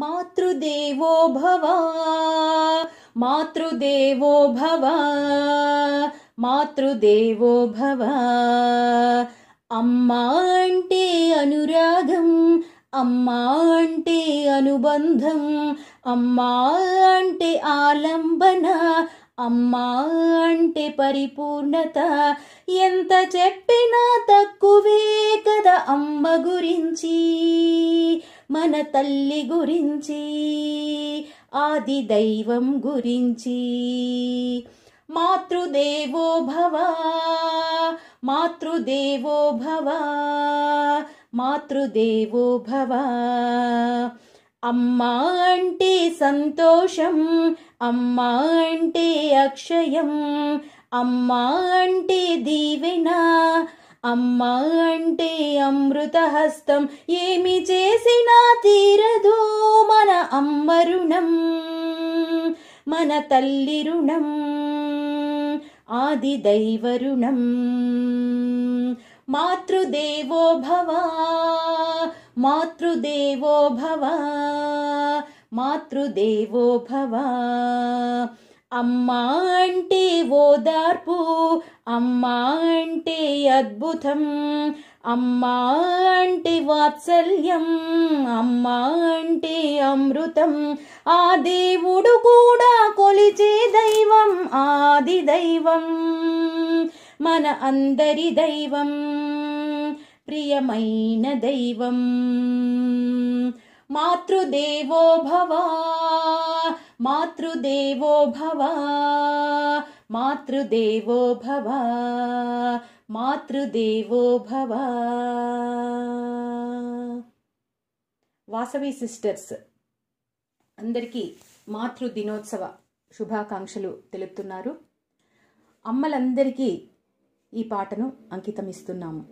మాతృదేవో భవ మాతృదేవో భవ మాతృదేవో భవ అమ్మ అంటే అనురాగం అమ్మ అంటే అనుబంధం అమ్మ అంటే ఆలంబన అమ్మ అంటే పరిపూర్ణత ఎంత చెప్పినా తక్కువే కదా అమ్మ గురించి మన తల్లి గురించి ఆది దైవం గురించి మాతృదేవో భవ మాతృదేవో భవ మాతృదేవో భవ అమ్మ అంటే సంతోషం అమ్మ అంటే అక్షయం అమ్మ అంటే దీవెనా అమ్మ అంటే అమృతహస్తం ఏమి చేసినా తీరదు మన అమ్మ రుణం మన తల్లి రుణం ఆది దైవ రుణం మాతృదేవో భవ మాతృదేవో భవ మాతృదేవో భవ అమ్మ అంటే ఓదార్పు అమ్మ అంటే అద్భుతం అమ్మ అంటే వాత్సల్యం అమ్మ అంటే అమృతం ఆ దేవుడు కూడా కొలిచే దైవం ఆది దైవం మన అందరి దైవం ప్రియమైన దైవం మాతృదేవో భవా మాతృదేవో భవ మాతృదేవో భవ మాతృదేవో భవ వాసవి సిస్టర్స్ అందరికీ మాతృ దినోత్సవ శుభాకాంక్షలు తెలుపుతున్నారు అమ్మలందరికీ ఈ పాటను అంకితమిస్తున్నాము